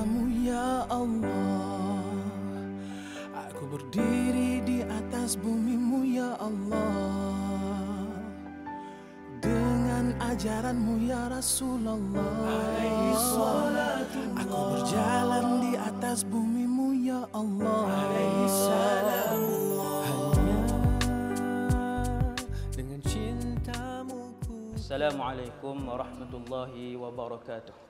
kepadamu ya Allah Aku berdiri di atas bumimu ya Allah Dengan ajaranmu ya Rasulullah Aku berjalan di atas bumimu ya Allah Assalamualaikum warahmatullahi wabarakatuh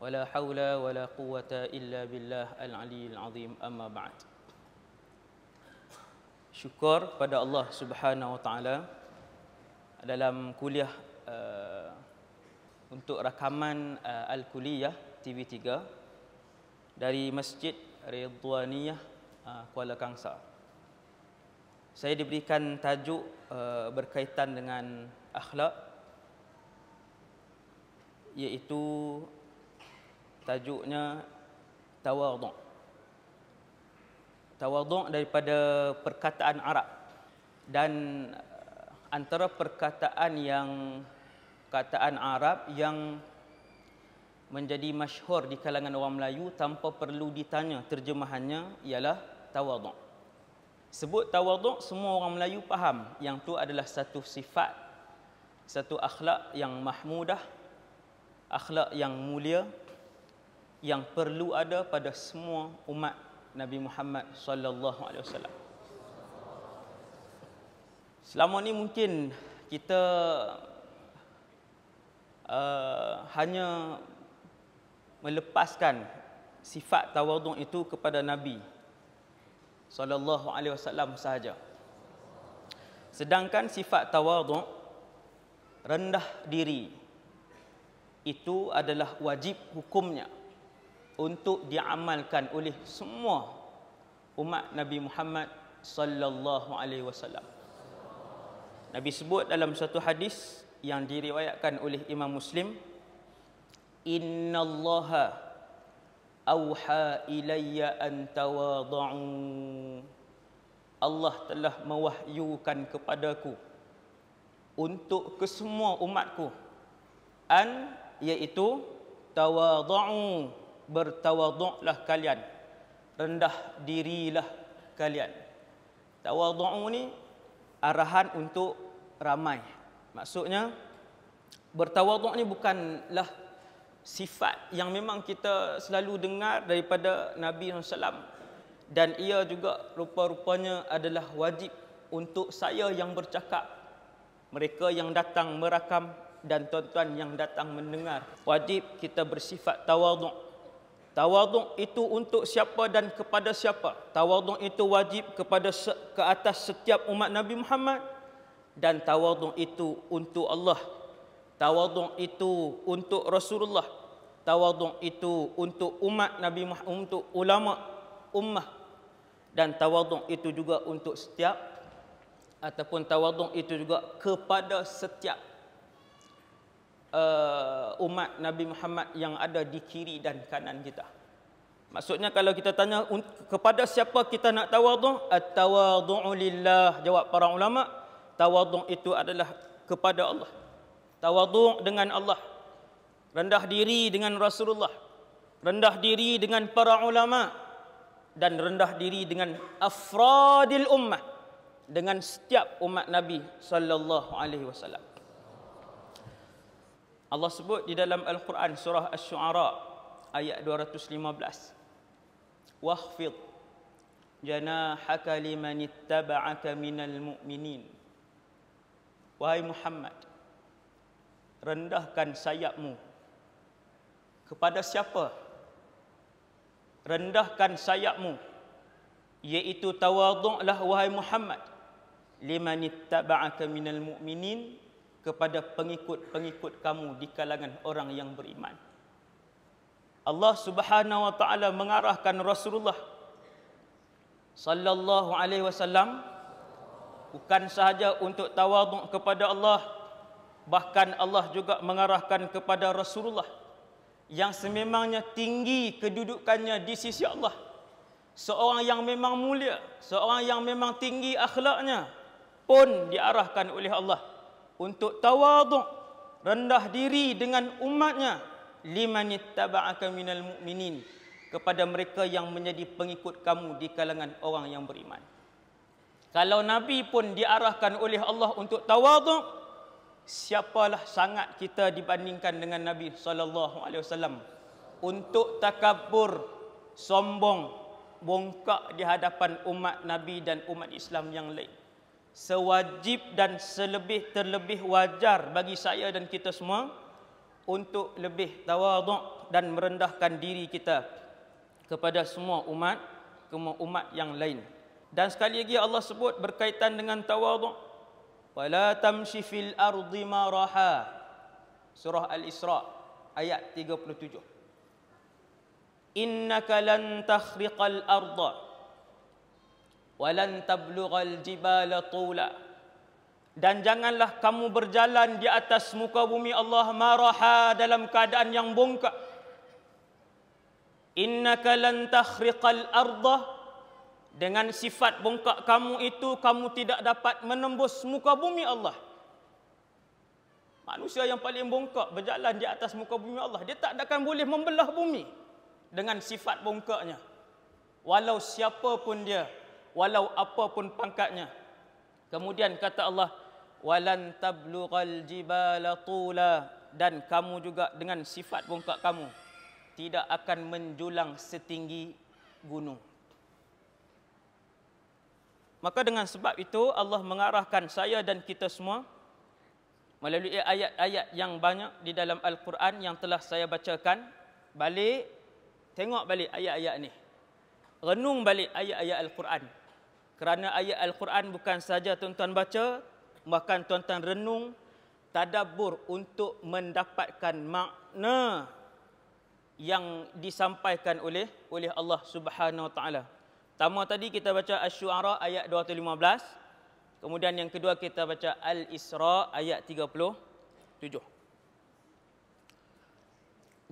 ولا حول ولا قوة إلا بالله العلي العظيم أما بعد شكر pada Allah Subhanahu Wa Taala dalam kuliah uh, untuk rakaman uh, Al Kuliah TV3 dari Masjid Ridwaniyah uh, Kuala Kangsar. Saya diberikan tajuk uh, berkaitan dengan akhlak iaitu tajuknya tawaduk tawaduk daripada perkataan Arab dan uh, antara perkataan yang kataan Arab yang menjadi masyhur di kalangan orang Melayu tanpa perlu ditanya terjemahannya ialah tawaduk sebut tawaduk semua orang Melayu faham yang tu adalah satu sifat satu akhlak yang mahmudah akhlak yang mulia yang perlu ada pada semua umat Nabi Muhammad sallallahu alaihi wasallam. Selama ni mungkin kita uh, hanya melepaskan sifat tawadhu itu kepada Nabi sallallahu alaihi wasallam sahaja. Sedangkan sifat tawadhu rendah diri itu adalah wajib hukumnya untuk diamalkan oleh semua umat Nabi Muhammad sallallahu alaihi wasallam. Nabi sebut dalam satu hadis yang diriwayatkan oleh Imam Muslim, Inna "Innallaha auha ilayya an tawadhu." Allah telah mewahyukan kepadaku untuk kesemua umatku an iaitu tawadhu bertawaduklah kalian rendah dirilah kalian tawadhu ni arahan untuk ramai maksudnya bertawaduk ni bukanlah sifat yang memang kita selalu dengar daripada Nabi SAW dan ia juga rupa-rupanya adalah wajib untuk saya yang bercakap mereka yang datang merakam dan tuan-tuan yang datang mendengar wajib kita bersifat tawaduk Tawaduk itu untuk siapa dan kepada siapa? Tawaduk itu wajib kepada se- ke atas setiap umat Nabi Muhammad dan tawaduk itu untuk Allah. Tawaduk itu untuk Rasulullah. Tawaduk itu untuk umat Nabi Muhammad, untuk ulama ummah dan tawaduk itu juga untuk setiap ataupun tawaduk itu juga kepada setiap uh, umat Nabi Muhammad yang ada di kiri dan kanan kita. Maksudnya kalau kita tanya kepada siapa kita nak tawadhu? At-tawadhu lillah. Jawab para ulama, tawadhu itu adalah kepada Allah. Tawadhu dengan Allah. Rendah diri dengan Rasulullah. Rendah diri dengan para ulama dan rendah diri dengan afradil ummah dengan setiap umat Nabi sallallahu alaihi wasallam. Allah sebut di dalam Al-Quran surah Ash-Shu'ara ayat 215. Wahfid janahaka liman ittaba'aka minal mu'minin. Wahai Muhammad, rendahkan sayapmu kepada siapa? Rendahkan sayapmu iaitu tawadhu'lah wahai Muhammad liman ittaba'aka minal mu'minin kepada pengikut-pengikut kamu di kalangan orang yang beriman. Allah Subhanahu wa taala mengarahkan Rasulullah sallallahu alaihi wasallam bukan sahaja untuk tawaduk kepada Allah bahkan Allah juga mengarahkan kepada Rasulullah yang sememangnya tinggi kedudukannya di sisi Allah seorang yang memang mulia seorang yang memang tinggi akhlaknya pun diarahkan oleh Allah untuk tawaduk rendah diri dengan umatnya limanittaba'aka minal mu'minin kepada mereka yang menjadi pengikut kamu di kalangan orang yang beriman. Kalau Nabi pun diarahkan oleh Allah untuk tawaduk, siapalah sangat kita dibandingkan dengan Nabi sallallahu alaihi wasallam untuk takabur, sombong, bongkak di hadapan umat Nabi dan umat Islam yang lain sewajib dan selebih terlebih wajar bagi saya dan kita semua untuk lebih tawaduk dan merendahkan diri kita kepada semua umat semua umat yang lain dan sekali lagi Allah sebut berkaitan dengan tawaduk wala tamshi fil ardi maraha surah al-isra ayat 37 innaka lan tahriqal ardh walan tablughal jibala tula dan janganlah kamu berjalan di atas muka bumi Allah maraha dalam keadaan yang bongkak innaka lan takhriqal arda dengan sifat bongkak kamu itu kamu tidak dapat menembus muka bumi Allah manusia yang paling bongkak berjalan di atas muka bumi Allah dia tak akan boleh membelah bumi dengan sifat bongkaknya walau siapa pun dia walau apapun pangkatnya. Kemudian kata Allah, walan tablughal jibala tula dan kamu juga dengan sifat bongkak kamu tidak akan menjulang setinggi gunung. Maka dengan sebab itu Allah mengarahkan saya dan kita semua melalui ayat-ayat yang banyak di dalam Al-Quran yang telah saya bacakan balik tengok balik ayat-ayat ni. Renung balik ayat-ayat Al-Quran kerana ayat Al-Quran bukan sahaja tuan-tuan baca, bahkan tuan-tuan renung, tadabur untuk mendapatkan makna yang disampaikan oleh oleh Allah Subhanahu Wa Taala. Tama tadi kita baca Asy-Syu'ara ayat 215. Kemudian yang kedua kita baca Al-Isra ayat 37.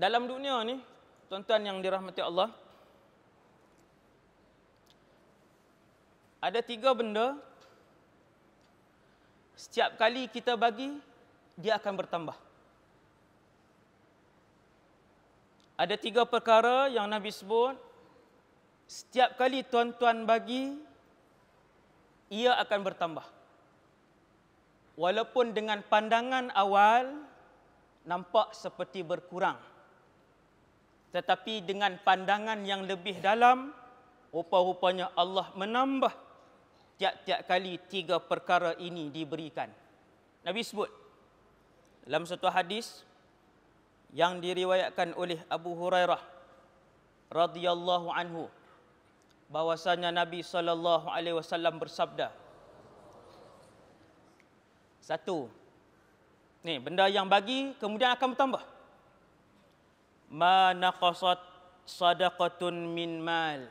Dalam dunia ni, tuan-tuan yang dirahmati Allah, ada tiga benda setiap kali kita bagi dia akan bertambah ada tiga perkara yang nabi sebut setiap kali tuan-tuan bagi ia akan bertambah walaupun dengan pandangan awal nampak seperti berkurang tetapi dengan pandangan yang lebih dalam rupa-rupanya Allah menambah tiap-tiap kali tiga perkara ini diberikan. Nabi sebut dalam satu hadis yang diriwayatkan oleh Abu Hurairah radhiyallahu anhu bahwasanya Nabi sallallahu alaihi wasallam bersabda satu ni benda yang bagi kemudian akan bertambah ma naqasat sadaqatun min mal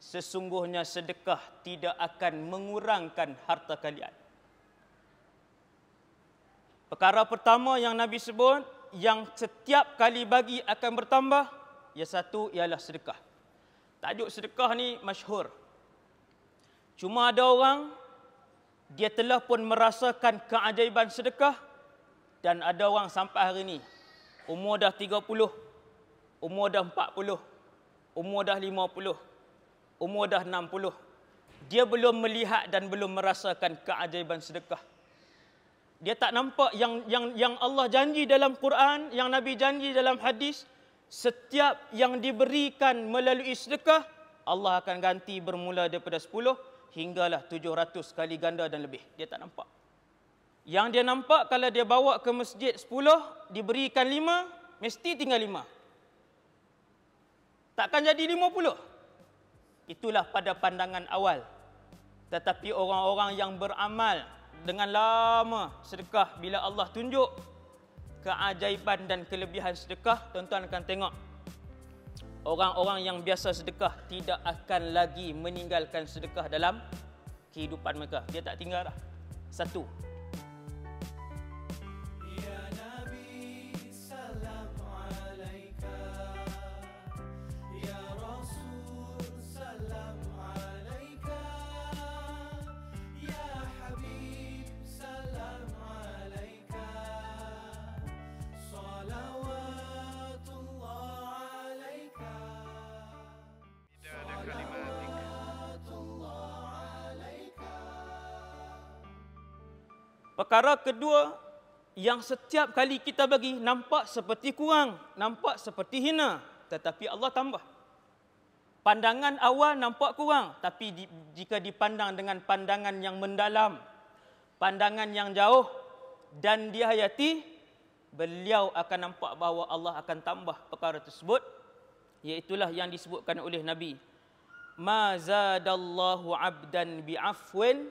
sesungguhnya sedekah tidak akan mengurangkan harta kalian. Perkara pertama yang Nabi sebut yang setiap kali bagi akan bertambah, yang satu ialah sedekah. Tajuk sedekah ni masyhur. Cuma ada orang dia telah pun merasakan keajaiban sedekah dan ada orang sampai hari ini umur dah 30, umur dah 40, umur dah umur dah 60. Dia belum melihat dan belum merasakan keajaiban sedekah. Dia tak nampak yang yang yang Allah janji dalam Quran, yang Nabi janji dalam hadis, setiap yang diberikan melalui sedekah, Allah akan ganti bermula daripada 10 hinggalah 700 kali ganda dan lebih. Dia tak nampak. Yang dia nampak kalau dia bawa ke masjid 10, diberikan 5, mesti tinggal 5. Takkan jadi 50. Itulah pada pandangan awal. Tetapi orang-orang yang beramal dengan lama sedekah bila Allah tunjuk keajaiban dan kelebihan sedekah, tuan-tuan akan tengok. Orang-orang yang biasa sedekah tidak akan lagi meninggalkan sedekah dalam kehidupan mereka. Dia tak tinggal dah. Satu. perkara kedua yang setiap kali kita bagi nampak seperti kurang, nampak seperti hina, tetapi Allah tambah. Pandangan awal nampak kurang, tapi jika dipandang dengan pandangan yang mendalam, pandangan yang jauh dan dihayati, beliau akan nampak bahawa Allah akan tambah perkara tersebut, iaitulah yang disebutkan oleh Nabi. Ma zadallahu abdan bi'afwin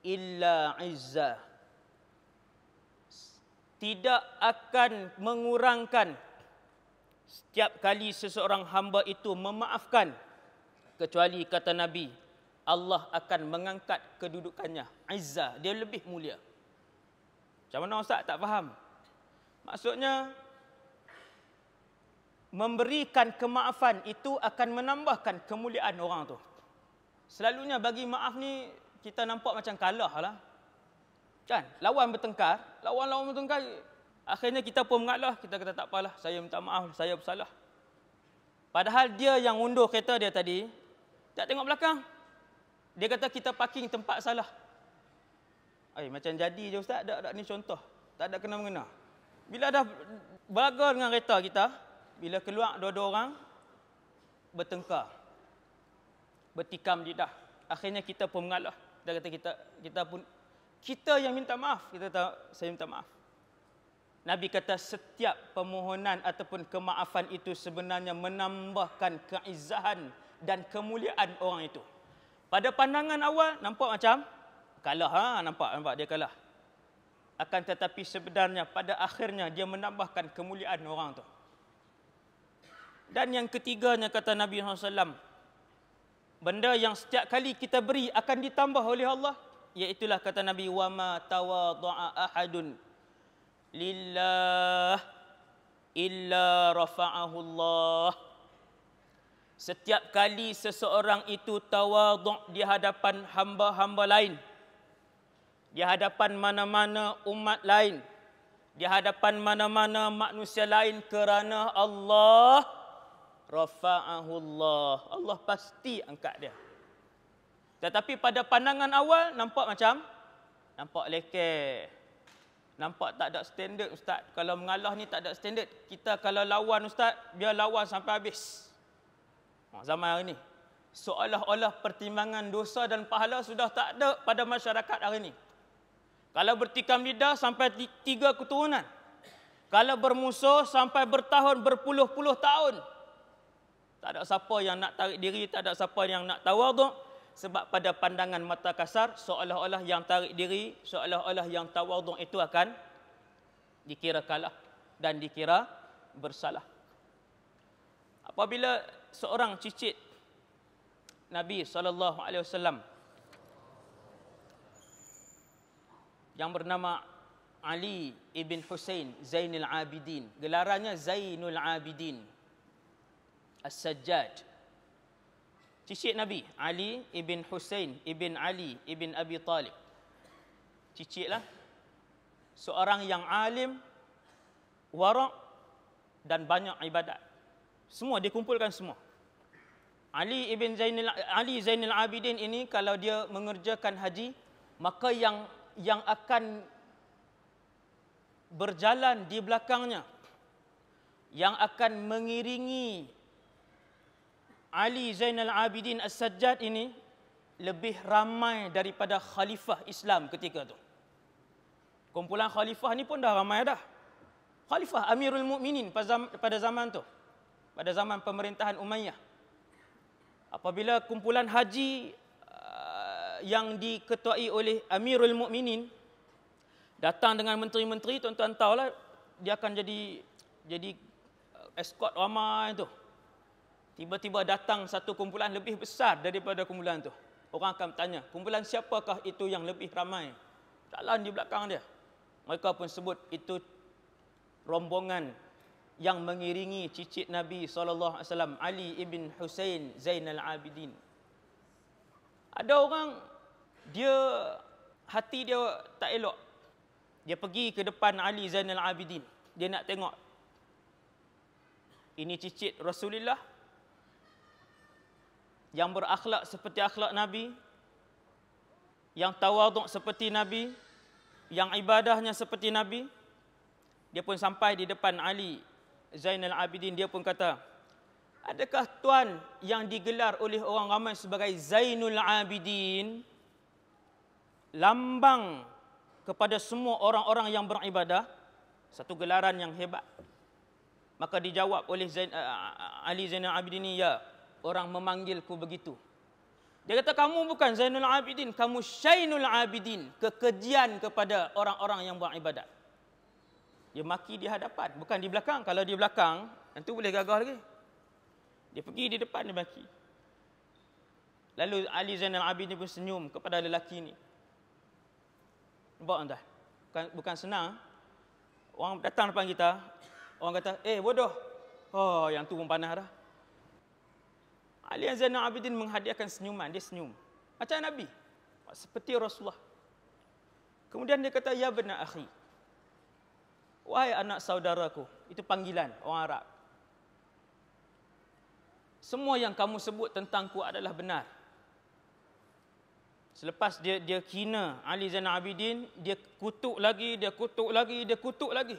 illa izzah tidak akan mengurangkan setiap kali seseorang hamba itu memaafkan kecuali kata nabi Allah akan mengangkat kedudukannya izzah dia lebih mulia macam mana ustaz tak faham maksudnya memberikan kemaafan itu akan menambahkan kemuliaan orang tu selalunya bagi maaf ni kita nampak macam kalah lah Kan? Lawan bertengkar, lawan-lawan bertengkar, akhirnya kita pun mengalah, kita kata tak apalah, saya minta maaf, saya bersalah. Padahal dia yang undur kereta dia tadi, tak tengok belakang. Dia kata kita parking tempat salah. Eh, macam jadi je ustaz, tak ada ni contoh. Tak ada kena mengena. Bila dah bergaul dengan kereta kita, bila keluar dua-dua orang bertengkar. Bertikam lidah. Akhirnya kita pun mengalah. Kita kata kita kita pun kita yang minta maaf kita tak saya minta maaf Nabi kata setiap permohonan ataupun kemaafan itu sebenarnya menambahkan keizahan dan kemuliaan orang itu. Pada pandangan awal nampak macam kalah ha nampak nampak dia kalah. Akan tetapi sebenarnya pada akhirnya dia menambahkan kemuliaan orang itu. Dan yang ketiganya kata Nabi SAW, benda yang setiap kali kita beri akan ditambah oleh Allah iaitulah kata Nabi wama tawadha'a ahadun lillah illa rafa'ahu Allah. Setiap kali seseorang itu tawaduk di hadapan hamba-hamba lain, di hadapan mana-mana umat lain, di hadapan mana-mana manusia lain kerana Allah rafa'ahu Allah. Allah pasti angkat dia. Tetapi pada pandangan awal nampak macam nampak leke, Nampak tak ada standard ustaz. Kalau mengalah ni tak ada standard. Kita kalau lawan ustaz, biar lawan sampai habis. Ha, zaman hari ni. Seolah-olah pertimbangan dosa dan pahala sudah tak ada pada masyarakat hari ni. Kalau bertikam lidah sampai tiga keturunan. Kalau bermusuh sampai bertahun, berpuluh-puluh tahun. Tak ada siapa yang nak tarik diri, tak ada siapa yang nak tawaduk. Sebab pada pandangan mata kasar, seolah-olah yang tarik diri, seolah-olah yang tawadung itu akan dikira kalah dan dikira bersalah. Apabila seorang cicit Nabi SAW yang bernama Ali ibn Hussein Zainul Abidin, gelarannya Zainul Abidin, As-Sajjad, Cicit Nabi Ali ibn Hussein ibn Ali ibn Abi Talib. lah seorang yang alim, warak dan banyak ibadat. Semua dikumpulkan semua. Ali ibn Zainal Ali Zainal Abidin ini kalau dia mengerjakan haji, maka yang yang akan berjalan di belakangnya yang akan mengiringi Ali Zainal Abidin As-Sajjad ini lebih ramai daripada khalifah Islam ketika itu. Kumpulan khalifah ni pun dah ramai dah. Khalifah Amirul Mukminin pada zaman tu. Pada zaman pemerintahan Umayyah. Apabila kumpulan haji uh, yang diketuai oleh Amirul Mukminin datang dengan menteri-menteri tuan-tuan tahulah dia akan jadi jadi uh, escort ramai tu. Tiba-tiba datang satu kumpulan lebih besar daripada kumpulan tu. Orang akan bertanya, kumpulan siapakah itu yang lebih ramai? Jalan di belakang dia. Mereka pun sebut itu rombongan yang mengiringi cicit Nabi SAW, Ali ibn Hussein Zainal Abidin. Ada orang, dia hati dia tak elok. Dia pergi ke depan Ali Zainal Abidin. Dia nak tengok. Ini cicit Rasulullah yang berakhlak seperti akhlak Nabi, yang tawaduk seperti Nabi, yang ibadahnya seperti Nabi, dia pun sampai di depan Ali Zainal Abidin, dia pun kata, Adakah tuan yang digelar oleh orang ramai sebagai Zainul Abidin lambang kepada semua orang-orang yang beribadah? Satu gelaran yang hebat. Maka dijawab oleh Zain, uh, Ali Zainal Abidin ini, ya orang memanggilku begitu. Dia kata kamu bukan Zainul Abidin, kamu Syainul Abidin, kekejian kepada orang-orang yang buat ibadat. Dia maki di hadapan, bukan di belakang. Kalau di belakang, nanti boleh gagah lagi. Dia pergi di depan dia maki. Lalu Ali Zainal Abidin pun senyum kepada lelaki ini. Nampak anda? Bukan, bukan senang. Orang datang depan kita, orang kata, eh bodoh. Oh, yang tu pun panah dah. Ali yang Zainal Abidin menghadiahkan senyuman, dia senyum. Macam Nabi. Seperti Rasulullah. Kemudian dia kata, Ya benar akhi. Wahai anak saudaraku. Itu panggilan orang Arab. Semua yang kamu sebut tentangku adalah benar. Selepas dia dia kina Ali Zainal Abidin, dia kutuk lagi, dia kutuk lagi, dia kutuk lagi.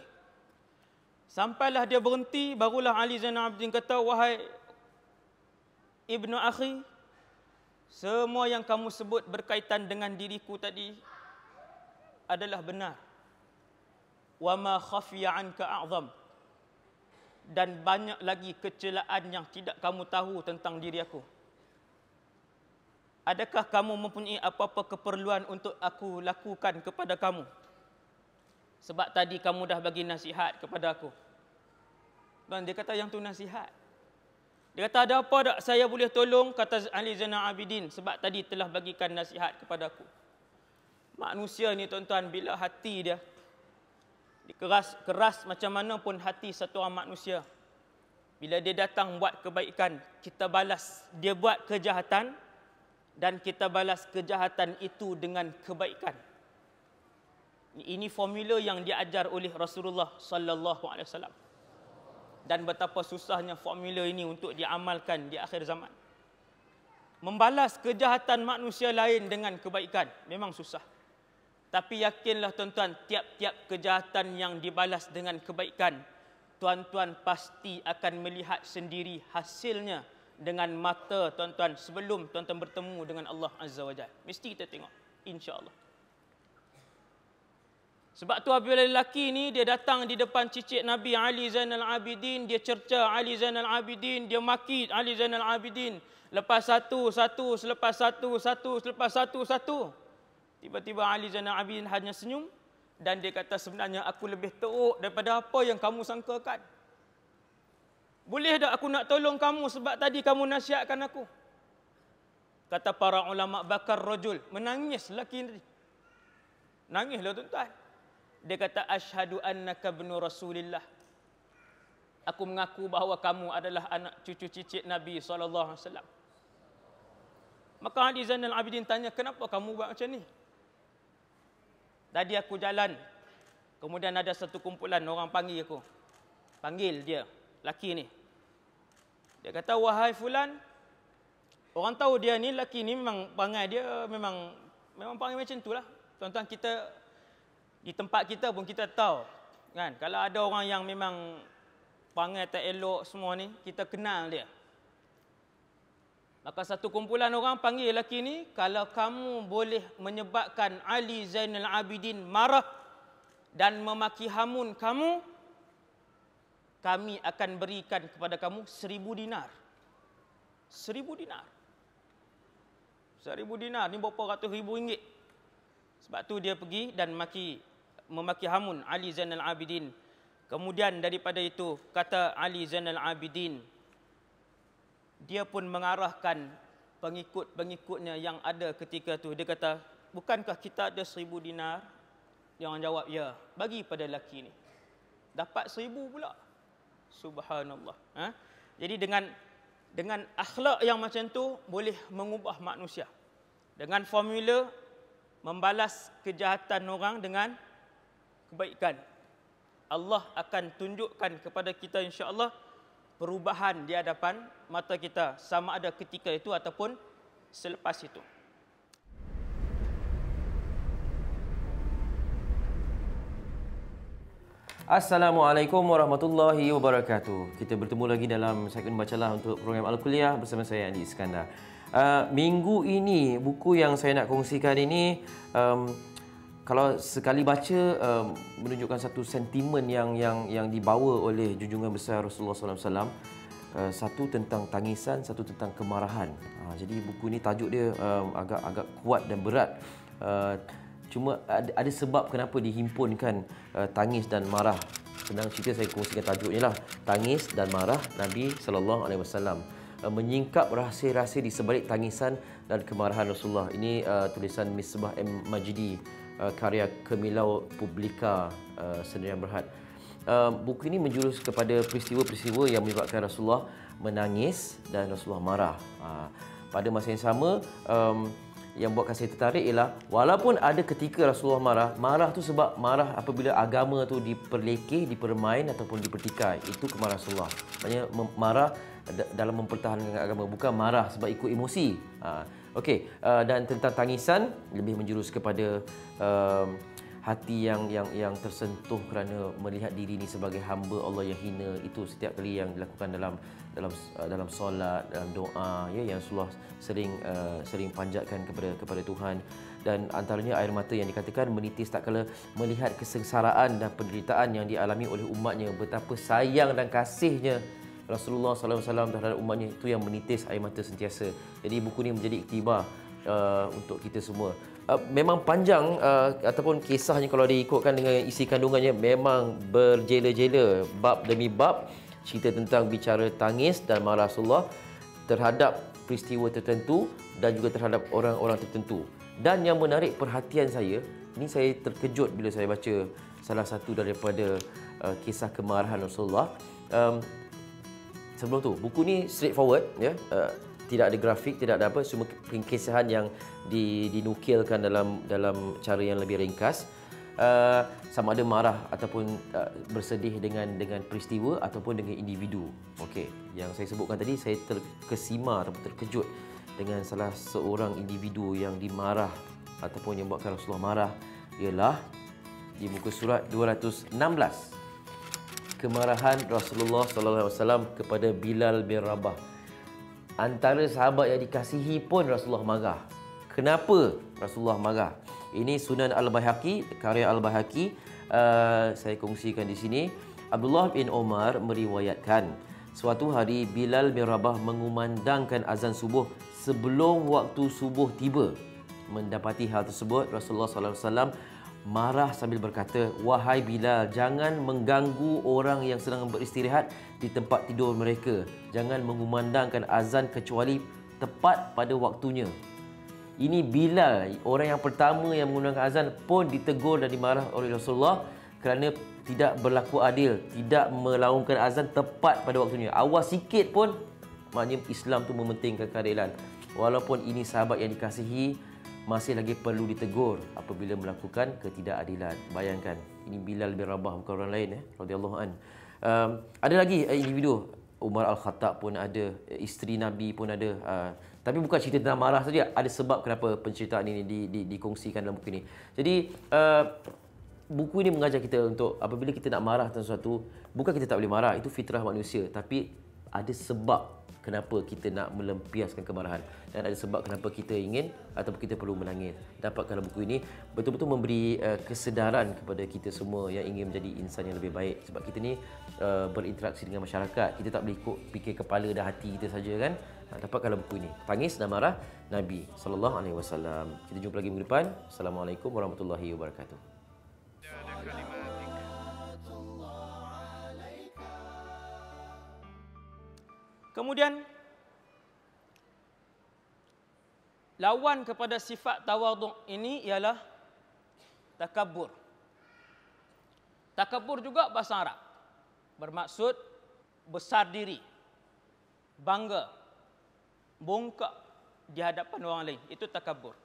Sampailah dia berhenti, barulah Ali Zainal Abidin kata, Wahai ibnu akhi semua yang kamu sebut berkaitan dengan diriku tadi adalah benar wa ma khafiya anka a'zam dan banyak lagi kecelaan yang tidak kamu tahu tentang diri aku adakah kamu mempunyai apa-apa keperluan untuk aku lakukan kepada kamu sebab tadi kamu dah bagi nasihat kepada aku dan dia kata yang tu nasihat dia kata ada apa tak saya boleh tolong kata Ali Zainal Abidin sebab tadi telah bagikan nasihat kepada aku. Manusia ni tuan-tuan bila hati dia keras keras macam mana pun hati satu orang manusia bila dia datang buat kebaikan kita balas dia buat kejahatan dan kita balas kejahatan itu dengan kebaikan ini formula yang diajar oleh Rasulullah sallallahu alaihi wasallam dan betapa susahnya formula ini untuk diamalkan di akhir zaman. Membalas kejahatan manusia lain dengan kebaikan memang susah. Tapi yakinlah tuan-tuan, tiap-tiap kejahatan yang dibalas dengan kebaikan, tuan-tuan pasti akan melihat sendiri hasilnya dengan mata tuan-tuan sebelum tuan-tuan bertemu dengan Allah Azza wa Jalla. Mesti kita tengok insya-Allah. Sebab tu apabila lelaki ni dia datang di depan cicit Nabi Ali Zainal Abidin, dia cerca Ali Zainal Abidin, dia maki Ali Zainal Abidin. Lepas satu, satu, selepas satu, satu, selepas satu, satu. Tiba-tiba Ali Zainal Abidin hanya senyum dan dia kata sebenarnya aku lebih teruk daripada apa yang kamu sangkakan. Boleh tak aku nak tolong kamu sebab tadi kamu nasihatkan aku? Kata para ulama bakar rajul, menangis lelaki ni Nangislah tuan-tuan. Dia kata asyhadu annaka ibnu Rasulillah. Aku mengaku bahawa kamu adalah anak cucu cicit Nabi sallallahu alaihi wasallam. Maka Ali Zainal Abidin tanya, "Kenapa kamu buat macam ni?" Tadi aku jalan. Kemudian ada satu kumpulan orang panggil aku. Panggil dia, laki ni. Dia kata, "Wahai fulan, orang tahu dia ni laki ni memang bangai dia memang memang panggil macam itulah. Tuan-tuan kita di tempat kita pun kita tahu kan kalau ada orang yang memang perangai tak elok semua ni kita kenal dia maka satu kumpulan orang panggil lelaki ni kalau kamu boleh menyebabkan Ali Zainal Abidin marah dan memaki hamun kamu kami akan berikan kepada kamu seribu dinar seribu dinar seribu dinar ni berapa ratus ribu ringgit sebab tu dia pergi dan maki memaki Hamun Ali Zainal Abidin. Kemudian daripada itu kata Ali Zainal Abidin dia pun mengarahkan pengikut-pengikutnya yang ada ketika tu dia kata bukankah kita ada seribu dinar yang jawab ya bagi pada lelaki ni dapat seribu pula subhanallah ha? jadi dengan dengan akhlak yang macam tu boleh mengubah manusia dengan formula membalas kejahatan orang dengan kebaikan. Allah akan tunjukkan kepada kita insya-Allah perubahan di hadapan mata kita sama ada ketika itu ataupun selepas itu. Assalamualaikum warahmatullahi wabarakatuh. Kita bertemu lagi dalam segmen bacalah untuk program Al-Kuliah bersama saya Andi Iskandar. Uh, minggu ini buku yang saya nak kongsikan ini um, kalau sekali baca um, menunjukkan satu sentimen yang yang yang dibawa oleh junjungan besar Rasulullah SAW. Uh, ah, satu tentang tangisan, satu tentang kemarahan. Uh, jadi buku ini tajuk dia um, agak agak kuat dan berat. Uh, cuma ada, ada sebab kenapa dihimpunkan uh, tangis dan marah. Senang cerita saya kongsikan tajuknya lah. Tangis dan marah Nabi Sallallahu Alaihi Wasallam. Uh, menyingkap rahsia-rahsia di sebalik tangisan dan kemarahan Rasulullah. Ini uh, tulisan Misbah M. Majidi, uh, karya Kemilau Publika uh, Sendirian yang Berhad. Uh, buku ini menjurus kepada peristiwa-peristiwa yang menyebabkan Rasulullah menangis dan Rasulullah marah. Uh, pada masa yang sama, um, yang buatkan saya tertarik ialah walaupun ada ketika Rasulullah marah, marah tu sebab marah apabila agama tu diperlekeh, dipermain ataupun dipertikai. Itu kemarahan Rasulullah. Maksudnya marah dalam mempertahankan agama bukan marah sebab ikut emosi. Ha. Okey, uh, dan tentang tangisan lebih menjurus kepada uh, hati yang yang yang tersentuh kerana melihat diri ini sebagai hamba Allah yang hina itu setiap kali yang dilakukan dalam dalam uh, dalam solat dalam doa ya yang Rasulullah sering uh, sering panjatkan kepada kepada Tuhan dan antaranya air mata yang dikatakan menitis tak kala melihat kesengsaraan dan penderitaan yang dialami oleh umatnya betapa sayang dan kasihnya Rasulullah sallallahu alaihi wasallam terhadap umatnya itu yang menitis air mata sentiasa jadi buku ini menjadi iktibar Uh, untuk kita semua. Uh, memang panjang uh, ataupun kisahnya kalau diikutkan dengan isi kandungannya memang berjela-jela bab demi bab cerita tentang bicara tangis dan marah Rasulullah terhadap peristiwa tertentu dan juga terhadap orang-orang tertentu. Dan yang menarik perhatian saya, ini saya terkejut bila saya baca salah satu daripada uh, kisah kemarahan Rasulullah. Um, sebelum tu, buku ni straightforward ya. Yeah? Uh, tidak ada grafik, tidak ada apa, semua pengkisahan yang di, dinukilkan dalam dalam cara yang lebih ringkas. Uh, sama ada marah ataupun uh, bersedih dengan dengan peristiwa ataupun dengan individu. Okey, yang saya sebutkan tadi saya terkesima ataupun terkejut dengan salah seorang individu yang dimarah ataupun yang buatkan Rasulullah marah ialah di muka surat 216 kemarahan Rasulullah sallallahu alaihi wasallam kepada Bilal bin Rabah antara sahabat yang dikasihi pun Rasulullah marah. Kenapa Rasulullah marah? Ini Sunan al Bahaki karya al Bahaki Uh, saya kongsikan di sini. Abdullah bin Omar meriwayatkan, suatu hari Bilal bin Rabah mengumandangkan azan subuh sebelum waktu subuh tiba. Mendapati hal tersebut, Rasulullah sallallahu alaihi wasallam marah sambil berkata, "Wahai Bilal, jangan mengganggu orang yang sedang beristirahat di tempat tidur mereka. Jangan mengumandangkan azan kecuali tepat pada waktunya." Ini Bilal, orang yang pertama yang menggunakan azan pun ditegur dan dimarah oleh Rasulullah kerana tidak berlaku adil, tidak melaungkan azan tepat pada waktunya. Awas sikit pun maknanya Islam tu mementingkan keadilan. Walaupun ini sahabat yang dikasihi, masih lagi perlu ditegur apabila melakukan ketidakadilan. Bayangkan ini Bilal bin Rabah bukan orang lain ya radhiyallahu an. Um, ada lagi uh, individu Umar Al-Khattab pun ada, eh, isteri Nabi pun ada. Uh, tapi bukan cerita tentang marah saja, ada sebab kenapa penceritaan ini di, di, dikongsikan dalam buku ini. Jadi uh, buku ini mengajar kita untuk apabila kita nak marah tentang sesuatu, bukan kita tak boleh marah, itu fitrah manusia. Tapi ada sebab kenapa kita nak melempiaskan kemarahan dan ada sebab kenapa kita ingin atau kita perlu menangis. Dapatkanlah buku ini betul-betul memberi uh, kesedaran kepada kita semua yang ingin menjadi insan yang lebih baik sebab kita ni eh, berinteraksi dengan masyarakat. Kita tak boleh ikut fikir kepala dan hati kita saja kan. Ha, Dapatkanlah buku ini. Tangis dan marah Nabi sallallahu alaihi wasallam. Kita jumpa lagi minggu depan. Assalamualaikum warahmatullahi wabarakatuh. Ya, Kemudian lawan kepada sifat tawaduk ini ialah takabur. Takabur juga bahasa Arab. Bermaksud besar diri. Bangga. Bongkak di hadapan orang lain. Itu takabur.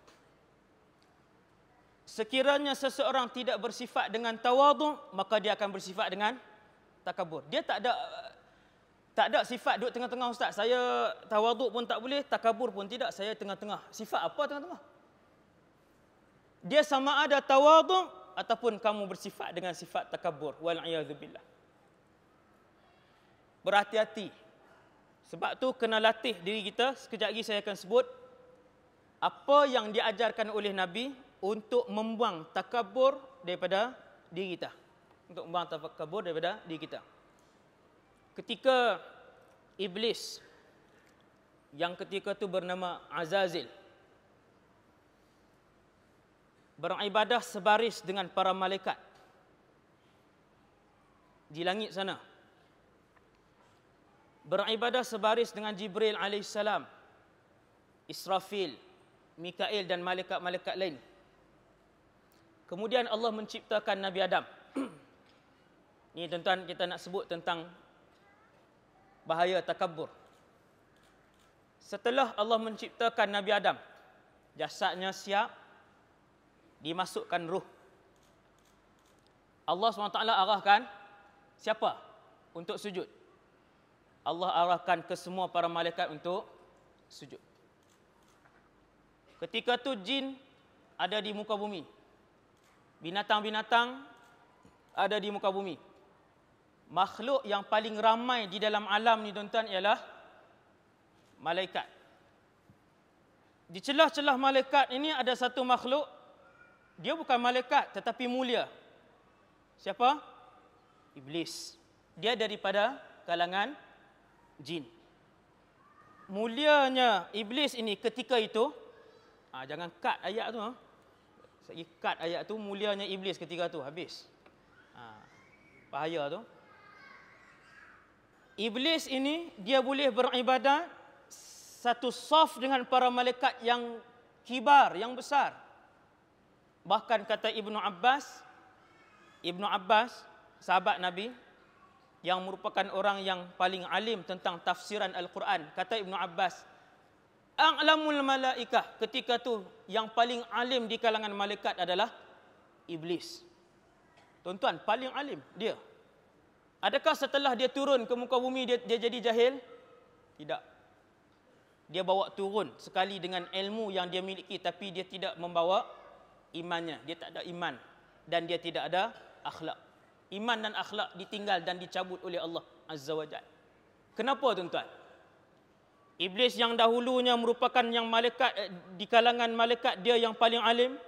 Sekiranya seseorang tidak bersifat dengan tawaduk, maka dia akan bersifat dengan takabur. Dia tak ada tak ada sifat duduk tengah-tengah ustaz. Saya tawaduk pun tak boleh, takabur pun tidak. Saya tengah-tengah. Sifat apa tengah-tengah? Dia sama ada tawaduk ataupun kamu bersifat dengan sifat takabur. Wal'iyahzubillah. Berhati-hati. Sebab tu kena latih diri kita. Sekejap lagi saya akan sebut. Apa yang diajarkan oleh Nabi untuk membuang takabur daripada diri kita. Untuk membuang takabur daripada diri kita ketika iblis yang ketika itu bernama Azazil beribadah sebaris dengan para malaikat di langit sana beribadah sebaris dengan Jibril alaihissalam Israfil Mikail dan malaikat-malaikat lain kemudian Allah menciptakan Nabi Adam ni tuan-tuan kita nak sebut tentang bahaya takabbur. Setelah Allah menciptakan Nabi Adam, jasadnya siap dimasukkan ruh. Allah SWT arahkan siapa untuk sujud? Allah arahkan ke semua para malaikat untuk sujud. Ketika tu jin ada di muka bumi. Binatang-binatang ada di muka bumi makhluk yang paling ramai di dalam alam ni tuan-tuan ialah malaikat. Di celah-celah malaikat ini ada satu makhluk dia bukan malaikat tetapi mulia. Siapa? Iblis. Dia daripada kalangan jin. Mulianya iblis ini ketika itu ah jangan cut ayat tu ah. cut ayat tu mulianya iblis ketika tu habis. Ah bahaya tu. Iblis ini dia boleh beribadah satu saf dengan para malaikat yang kibar, yang besar. Bahkan kata Ibnu Abbas, Ibnu Abbas, sahabat Nabi yang merupakan orang yang paling alim tentang tafsiran Al-Quran, kata Ibnu Abbas, "A'lamul malaikah." Ketika tu yang paling alim di kalangan malaikat adalah iblis. Tuan-tuan, paling alim dia. Adakah setelah dia turun ke muka bumi dia, dia jadi jahil? Tidak. Dia bawa turun sekali dengan ilmu yang dia miliki tapi dia tidak membawa imannya. Dia tak ada iman dan dia tidak ada akhlak. Iman dan akhlak ditinggal dan dicabut oleh Allah Azza wa Jal. Kenapa tuan-tuan? Iblis yang dahulunya merupakan yang malaikat eh, di kalangan malaikat dia yang paling alim.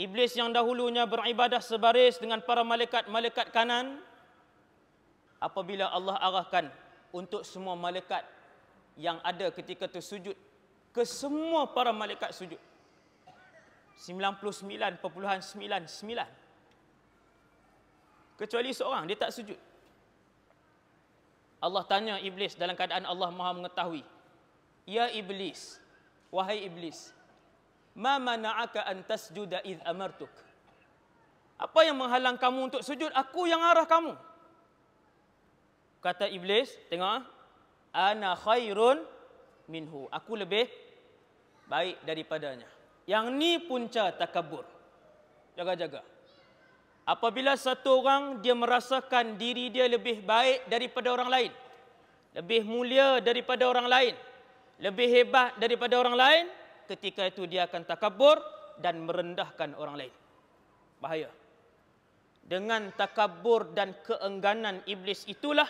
Iblis yang dahulunya beribadah sebaris dengan para malaikat-malaikat kanan, apabila Allah arahkan untuk semua malaikat yang ada ketika itu sujud ke semua para malaikat sujud 99.99 kecuali seorang dia tak sujud Allah tanya iblis dalam keadaan Allah Maha mengetahui ya iblis wahai iblis ma mana'aka an tasjuda id amartuk apa yang menghalang kamu untuk sujud aku yang arah kamu kata iblis tengok ah. ana khairun minhu aku lebih baik daripadanya yang ni punca takabur jaga-jaga apabila satu orang dia merasakan diri dia lebih baik daripada orang lain lebih mulia daripada orang lain lebih hebat daripada orang lain ketika itu dia akan takabur dan merendahkan orang lain bahaya dengan takabur dan keengganan iblis itulah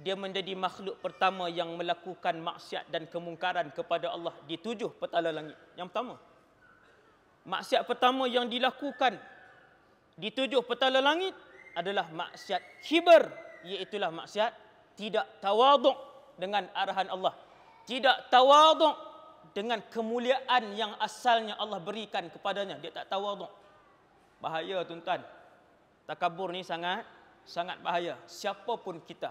dia menjadi makhluk pertama yang melakukan maksiat dan kemungkaran kepada Allah di tujuh petala langit. Yang pertama. Maksiat pertama yang dilakukan di tujuh petala langit adalah maksiat kibar. Iaitulah maksiat tidak tawaduk dengan arahan Allah. Tidak tawaduk dengan kemuliaan yang asalnya Allah berikan kepadanya. Dia tak tawaduk. Bahaya tuan-tuan. Takabur ni sangat sangat bahaya. Siapapun kita. Kita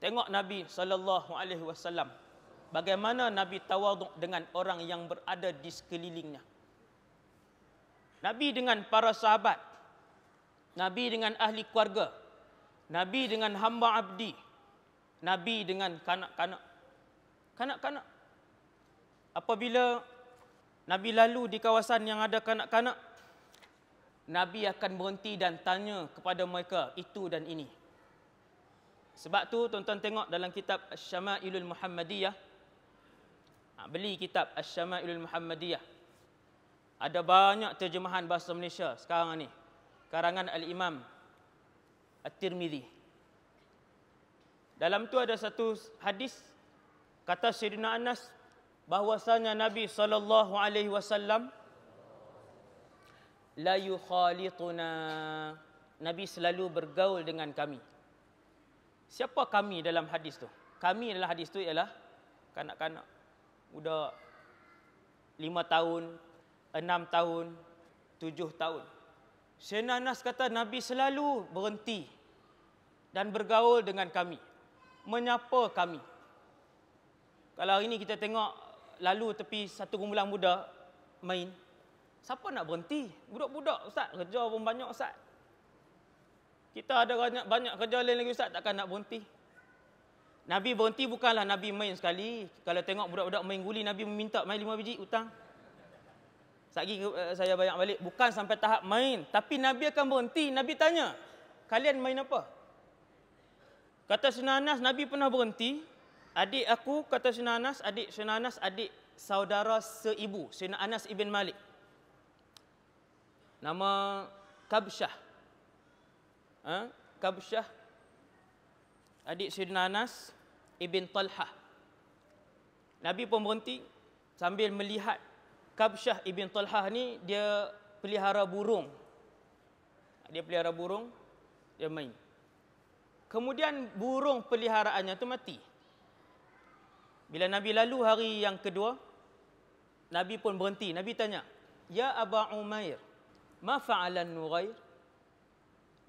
Tengok Nabi sallallahu alaihi wasallam bagaimana Nabi tawaduk dengan orang yang berada di sekelilingnya. Nabi dengan para sahabat, Nabi dengan ahli keluarga, Nabi dengan hamba abdi, Nabi dengan kanak-kanak. Kanak-kanak. Apabila Nabi lalu di kawasan yang ada kanak-kanak, Nabi akan berhenti dan tanya kepada mereka itu dan ini. Sebab tu tuan-tuan tengok dalam kitab Asy-Syama'ilul Muhammadiyah. Ha, beli kitab Asy-Syama'ilul Muhammadiyah. Ada banyak terjemahan bahasa Malaysia sekarang ni. Karangan Al-Imam At-Tirmizi. Dalam tu ada satu hadis kata Sayyidina Anas bahwasanya Nabi sallallahu alaihi wasallam la yukhalituna Nabi selalu bergaul dengan kami. Siapa kami dalam hadis tu? Kami dalam hadis tu ialah kanak-kanak. Budak lima tahun, enam tahun, tujuh tahun. Sayyidina Anas kata Nabi selalu berhenti dan bergaul dengan kami. Menyapa kami. Kalau hari ini kita tengok lalu tepi satu kumpulan muda main. Siapa nak berhenti? Budak-budak ustaz, kerja pun banyak ustaz. Kita ada banyak, banyak kerja lain lagi Ustaz, takkan nak berhenti. Nabi berhenti bukanlah Nabi main sekali. Kalau tengok budak-budak main guli, Nabi meminta main lima biji hutang. Sagi eh, saya bayang balik, bukan sampai tahap main. Tapi Nabi akan berhenti. Nabi tanya, kalian main apa? Kata Sinanas, Nabi pernah berhenti. Adik aku, kata Sinanas, adik Sinanas, adik saudara seibu. Sinanas ibn Malik. Nama Kabsyah ha? Kabsyah adik Sayyidina Anas ibn Talha. Nabi pun berhenti sambil melihat Kabsyah ibn Talha ni dia pelihara burung. Dia pelihara burung, dia main. Kemudian burung peliharaannya tu mati. Bila Nabi lalu hari yang kedua, Nabi pun berhenti. Nabi tanya, "Ya Aba Umair, ma fa'alan Nurair?"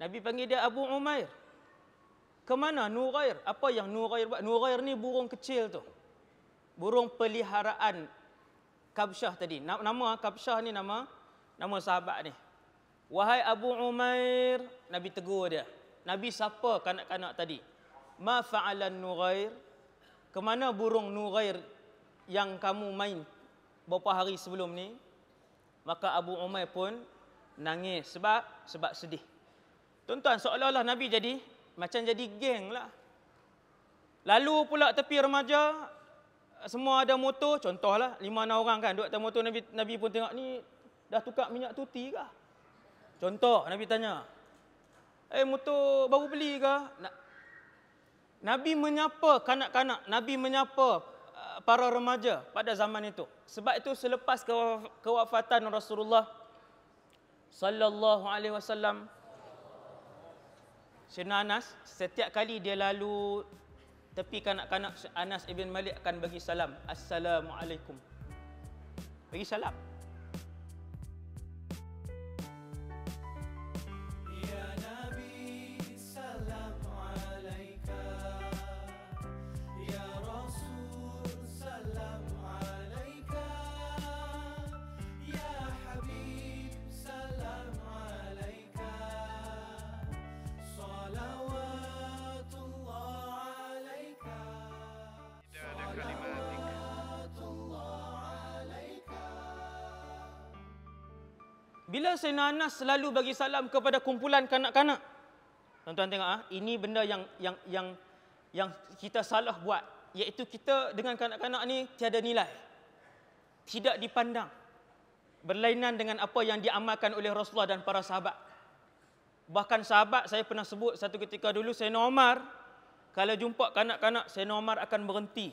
Nabi panggil dia Abu Umair. Kemana Nurair? Apa yang Nurair buat? Nurair ni burung kecil tu. Burung peliharaan Kabsyah tadi. Nama Kabsyah ni nama nama sahabat ni. Wahai Abu Umair, Nabi tegur dia. Nabi siapa kanak-kanak tadi? Ma fa'alan Nurair? Kemana burung Nurair yang kamu main beberapa hari sebelum ni? Maka Abu Umair pun nangis sebab sebab sedih. Tuan-tuan, seolah-olah Nabi jadi macam jadi geng lah. Lalu pula tepi remaja, semua ada motor, contohlah lima enam orang kan duduk atas motor Nabi Nabi pun tengok ni dah tukar minyak tuti kah? Contoh Nabi tanya. Eh motor baru beli kah? Nabi menyapa kanak-kanak, Nabi menyapa uh, para remaja pada zaman itu. Sebab itu selepas kewafatan Rasulullah sallallahu alaihi wasallam Sayyidina Anas setiap kali dia lalu tepi kanak-kanak Anas ibn Malik akan bagi salam. Assalamualaikum. Bagi salam. Bila Sayyidina Anas selalu bagi salam kepada kumpulan kanak-kanak. Tuan-tuan tengok ah, ini benda yang yang yang yang kita salah buat, iaitu kita dengan kanak-kanak ni tiada nilai. Tidak dipandang. Berlainan dengan apa yang diamalkan oleh Rasulullah dan para sahabat. Bahkan sahabat saya pernah sebut satu ketika dulu Sayyidina Omar kalau jumpa kanak-kanak Sayyidina Omar akan berhenti.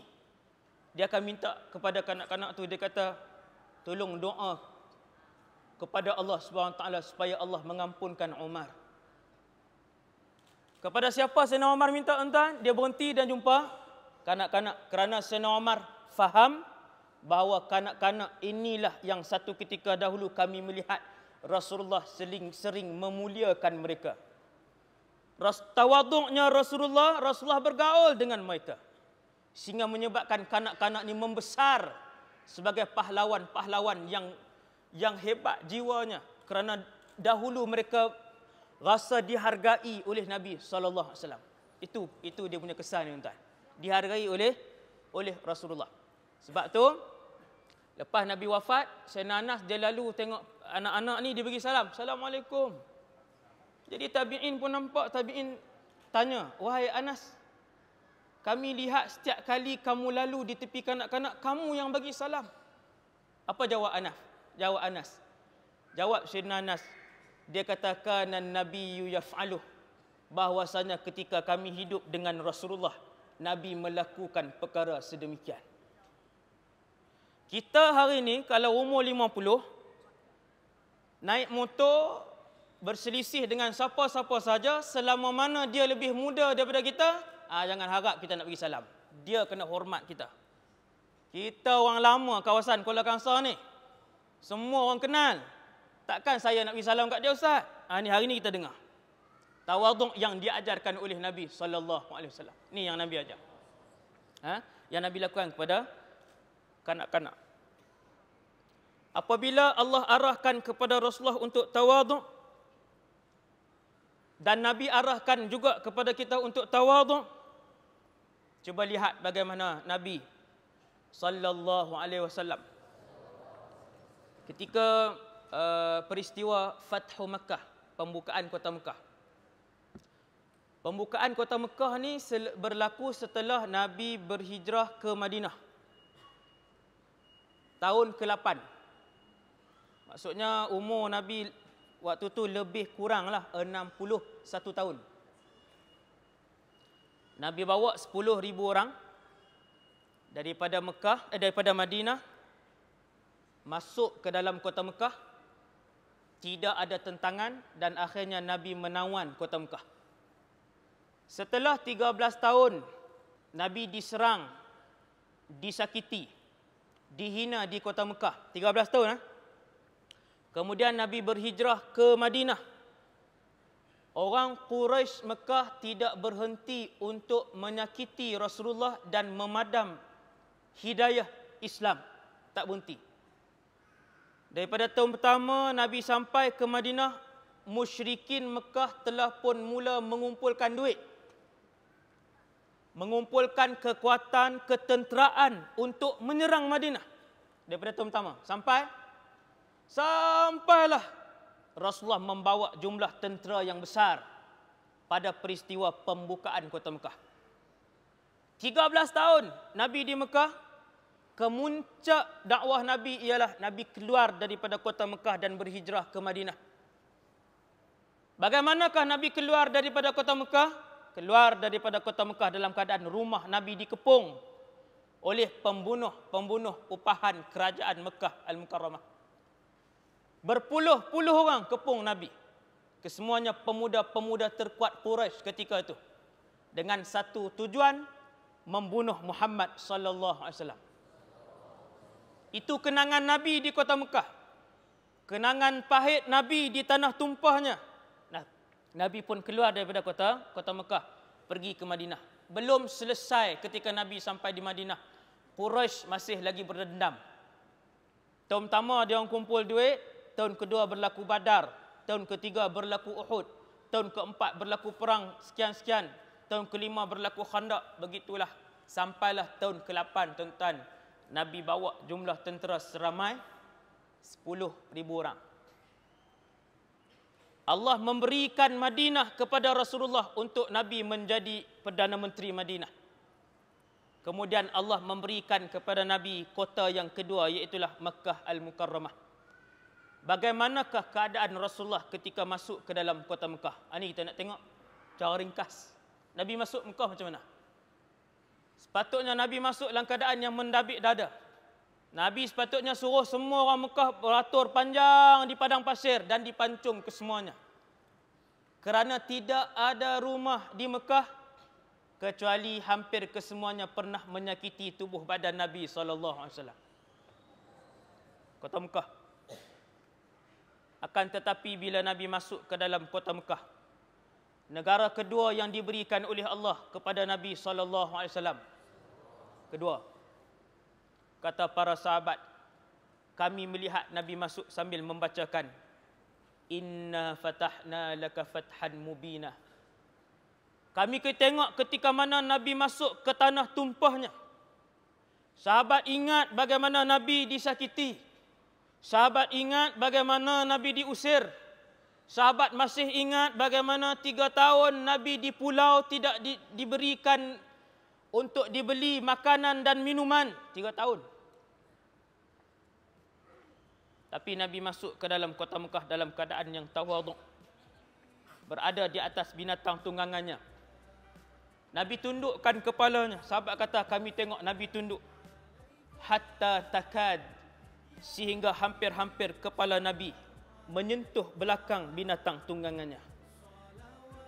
Dia akan minta kepada kanak-kanak tu dia kata tolong doa kepada Allah Subhanahu taala supaya Allah mengampunkan Umar. Kepada siapa Sayyidina Umar minta tuan Dia berhenti dan jumpa kanak-kanak kerana Sayyidina Umar faham bahawa kanak-kanak inilah yang satu ketika dahulu kami melihat Rasulullah sering, sering memuliakan mereka. Ras tawaduknya Rasulullah, Rasulullah bergaul dengan mereka. Sehingga menyebabkan kanak-kanak ini membesar sebagai pahlawan-pahlawan yang yang hebat jiwanya kerana dahulu mereka rasa dihargai oleh Nabi sallallahu alaihi wasallam. Itu itu dia punya kesan ni tuan. Dihargai oleh oleh Rasulullah. Sebab tu lepas Nabi wafat, Sayyidina Anas dia lalu tengok anak-anak ni dia bagi salam. Assalamualaikum. Jadi tabi'in pun nampak tabi'in tanya, "Wahai Anas, kami lihat setiap kali kamu lalu di tepi kanak-kanak kamu yang bagi salam." Apa jawab Anas? jawab Anas. Jawab Syedina Anas. Dia katakan Nabi yu bahwasanya ketika kami hidup dengan Rasulullah Nabi melakukan perkara sedemikian. Kita hari ini kalau umur 50 naik motor berselisih dengan siapa-siapa saja selama mana dia lebih muda daripada kita, ah jangan harap kita nak bagi salam. Dia kena hormat kita. Kita orang lama kawasan Kuala Kangsar ni, semua orang kenal. Takkan saya nak pergi salam kat dia ustaz? Ha, ah, ini hari ni kita dengar. Tawaduk yang diajarkan oleh Nabi SAW. Ini yang Nabi ajar. Ha? Yang Nabi lakukan kepada kanak-kanak. Apabila Allah arahkan kepada Rasulullah untuk tawaduk. Dan Nabi arahkan juga kepada kita untuk tawaduk. Cuba lihat bagaimana Nabi saw ketika uh, peristiwa Fathu Makkah, pembukaan kota Makkah. Pembukaan kota Mekah ni berlaku setelah Nabi berhijrah ke Madinah. Tahun ke-8. Maksudnya umur Nabi waktu tu lebih kurang kuranglah 61 tahun. Nabi bawa 10,000 orang daripada Mekah, eh, daripada Madinah masuk ke dalam kota Mekah tidak ada tentangan dan akhirnya Nabi menawan kota Mekah. Setelah 13 tahun Nabi diserang, disakiti, dihina di kota Mekah. 13 tahun. Eh? Kemudian Nabi berhijrah ke Madinah. Orang Quraisy Mekah tidak berhenti untuk menyakiti Rasulullah dan memadam hidayah Islam. Tak berhenti. Daripada tahun pertama Nabi sampai ke Madinah, musyrikin Mekah telah pun mula mengumpulkan duit. Mengumpulkan kekuatan, ketenteraan untuk menyerang Madinah. Daripada tahun pertama sampai sampailah Rasulullah membawa jumlah tentera yang besar pada peristiwa pembukaan kota Mekah. 13 tahun Nabi di Mekah, kemuncak dakwah Nabi ialah Nabi keluar daripada kota Mekah dan berhijrah ke Madinah. Bagaimanakah Nabi keluar daripada kota Mekah? Keluar daripada kota Mekah dalam keadaan rumah Nabi dikepung oleh pembunuh-pembunuh upahan kerajaan Mekah Al-Mukarramah. Berpuluh-puluh orang kepung Nabi. Kesemuanya pemuda-pemuda terkuat Quraisy ketika itu. Dengan satu tujuan, membunuh Muhammad sallallahu alaihi wasallam. Itu kenangan Nabi di kota Mekah. Kenangan pahit Nabi di tanah tumpahnya. Nah, Nabi pun keluar daripada kota kota Mekah. Pergi ke Madinah. Belum selesai ketika Nabi sampai di Madinah. Quraisy masih lagi berdendam. Tahun pertama dia orang kumpul duit. Tahun kedua berlaku badar. Tahun ketiga berlaku Uhud. Tahun keempat berlaku perang sekian-sekian. Tahun kelima berlaku khandak. Begitulah. Sampailah tahun ke-8 tuan-tuan. Nabi bawa jumlah tentera seramai ribu orang. Allah memberikan Madinah kepada Rasulullah untuk Nabi menjadi Perdana Menteri Madinah. Kemudian Allah memberikan kepada Nabi kota yang kedua iaitu Mekah Al-Mukarramah. Bagaimanakah keadaan Rasulullah ketika masuk ke dalam kota Mekah? Ini ah, kita nak tengok cara ringkas. Nabi masuk Mekah macam mana? Sepatutnya Nabi masuk dalam keadaan yang mendabik dada. Nabi sepatutnya suruh semua orang Mekah beratur panjang di padang pasir dan dipancung ke semuanya. Kerana tidak ada rumah di Mekah kecuali hampir kesemuanya pernah menyakiti tubuh badan Nabi sallallahu alaihi wasallam. Kota Mekah. Akan tetapi bila Nabi masuk ke dalam kota Mekah, negara kedua yang diberikan oleh Allah kepada Nabi saw. Kedua. Kata para sahabat, kami melihat Nabi masuk sambil membacakan Inna fatahna laka fathan mubinah. Kami ke tengok ketika mana Nabi masuk ke tanah tumpahnya. Sahabat ingat bagaimana Nabi disakiti. Sahabat ingat bagaimana Nabi diusir. Sahabat masih ingat bagaimana tiga tahun Nabi di pulau tidak di, diberikan untuk dibeli makanan dan minuman. Tiga tahun. Tapi Nabi masuk ke dalam kota Mekah dalam keadaan yang tawaduk. Berada di atas binatang tunggangannya. Nabi tundukkan kepalanya. Sahabat kata kami tengok Nabi tunduk. Hatta takad. Sehingga hampir-hampir kepala Nabi menyentuh belakang binatang tunggangannya.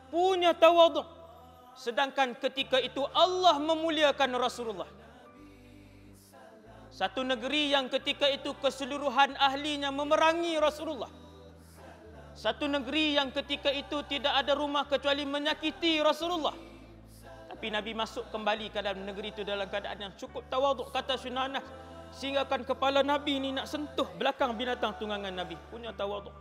Punya tawaduk. Sedangkan ketika itu Allah memuliakan Rasulullah. Satu negeri yang ketika itu keseluruhan ahlinya memerangi Rasulullah. Satu negeri yang ketika itu tidak ada rumah kecuali menyakiti Rasulullah. Tapi Nabi masuk kembali ke dalam negeri itu dalam keadaan yang cukup tawaduk kata Sunanah. Sehingga kan kepala Nabi ni nak sentuh belakang binatang tunggangan Nabi punya tawaduk